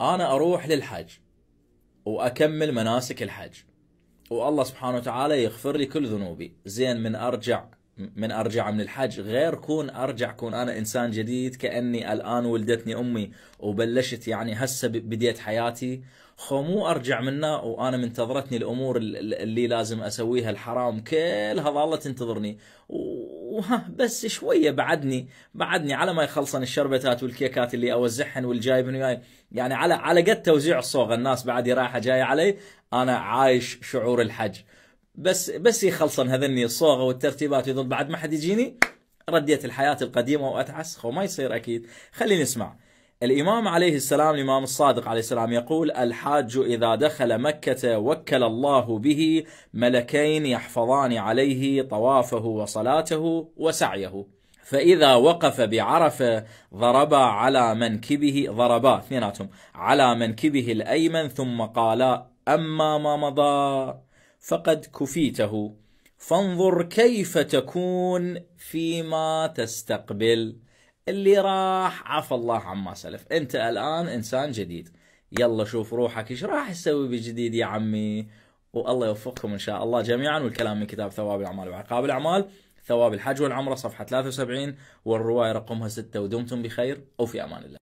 انا اروح للحج واكمل مناسك الحج والله سبحانه وتعالى يغفر لي كل ذنوبي زين من ارجع من ارجع من الحج غير كون ارجع كون انا انسان جديد كاني الان ولدتني امي وبلشت يعني هسه بديت حياتي خو مو ارجع منه وانا منتظرتني الامور اللي لازم اسويها الحرام كلها ظلت تنتظرني وها بس شويه بعدني بعدني على ما يخلصن الشربتات والكيكات اللي اوزعهن والجايبن وياي يعني على على قد توزيع الصوغ الناس بعدي رايحه جايه علي انا عايش شعور الحج بس بس يخلصن هذني الصوغه والترتيبات يظل بعد ما حد يجيني رديت الحياه القديمه واتعس خو ما يصير اكيد خليني اسمع الإمام عليه السلام الإمام الصادق عليه السلام يقول الحاج إذا دخل مكة وكل الله به ملكين يحفظان عليه طوافه وصلاته وسعيه فإذا وقف بعرفة ضربا على منكبه ضربا اثنيناتهم على منكبه الأيمن ثم قالا أما ما مضى فقد كفيته فانظر كيف تكون فيما تستقبل اللي راح عفى الله عما سلف انت الان انسان جديد يلا شوف روحك ايش راح تسوي بجديد يا عمي والله يوفقكم ان شاء الله جميعا والكلام من كتاب ثواب الاعمال وعقاب الاعمال ثواب الحج والعمره صفحه 73 والروايه رقمها 6 ودمتم بخير او في امان الله